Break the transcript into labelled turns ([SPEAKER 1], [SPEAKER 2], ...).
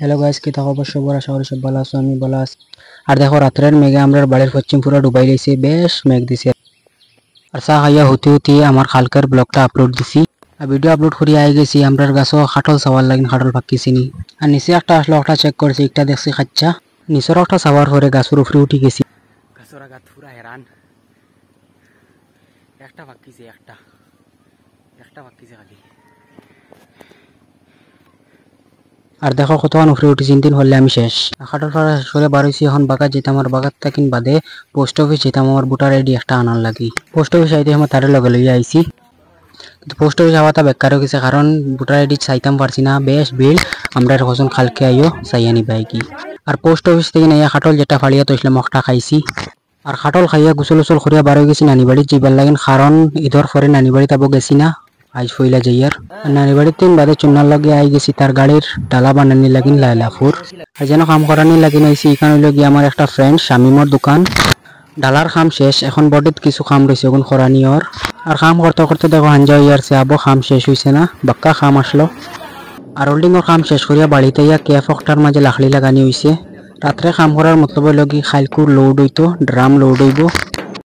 [SPEAKER 1] hello guys কি থাকো অবশ্যই বড় শহরে সব ভালো আছো আমি ভালো আছি আর দেখো রাত্রের মেঘে আমরা বাড়ির পশ্চিম পুরো ডুবাই রয়েছে বেশ মেঘ দিছে আর সা হাইয়া হতে হতে আমার কালকের ব্লগটা আপলোড দিছি আর ভিডিও আপলোড করি আই গেছি আমরার গাছও খাটল চাওয়ার লাগিন খাটল ফাঁকিছি নি আর নিচে একটা আসলো একটা চেক করছি একটা দেখছি খাচ্ছা নিচের একটা সাবার পরে গাছের উপরে উঠে গেছি
[SPEAKER 2] গাছের গাছ পুরা হেরান একটা ফাঁকিছে একটা একটা ফাঁকিছে খালি
[SPEAKER 1] আর দেখো কতক্ষণ উঠে উঠি চিন্তিন হলে আমি শেষ আখাটার ফাড়া শেষ এখন বাগাত যেতাম আর বাগাত থাকিন বাদে পোস্ট অফিস যেতাম আমার বুটার আইডি একটা আনার লাগি পোস্ট অফিস আইতে আমার তারে লগে লইয়া আইছি কিন্তু পোস্ট অফিস আওয়াটা বেকার হয়ে গেছে কারণ ভোটার আইডি চাইতাম পারছি না বেশ বিল আমরা এরকম খালকে আইও চাই আনি কি আর পোস্ট অফিস থেকে নাইয়া খাটল যেটা ফালিয়া তৈছিল মখটা খাইছি আর খাটল খাইয়া গুচল উচল করিয়া বারো গেছি নানিবাড়ি বাড়ি লাগেন কারণ ঈদর পরে নানিবাড়ি বাড়িতে গেছি না আজ ফইলা যাইয়ার নানি বাড়ির তিন বাদে চুন্নার লগে আই গেছি তার গাড়ির ডালা বানানি লাগিন লাইলাপুর আর যেন কাম করানি লাগিন হয়েছি এখানে গিয়ে আমার একটা ফ্রেন্ড শামিমর দোকান ডালার খাম শেষ এখন বডিত কিছু খাম রয়েছে এখন খরানিওর আর খাম করতে করতে দেখো হাঞ্জা ইয়ারছে আবো খাম শেষ হয়েছে না বাক্কা খাম আসলো আর হোল্ডিংয়ের খাম শেষ করিয়া বাড়িতে ইয়া কেফ অক্টার মাঝে লাখলি লাগানি হয়েছে রাত্রে খাম করার মতলব লগি খাইলকুর লোড হইতো ড্রাম লোড হইব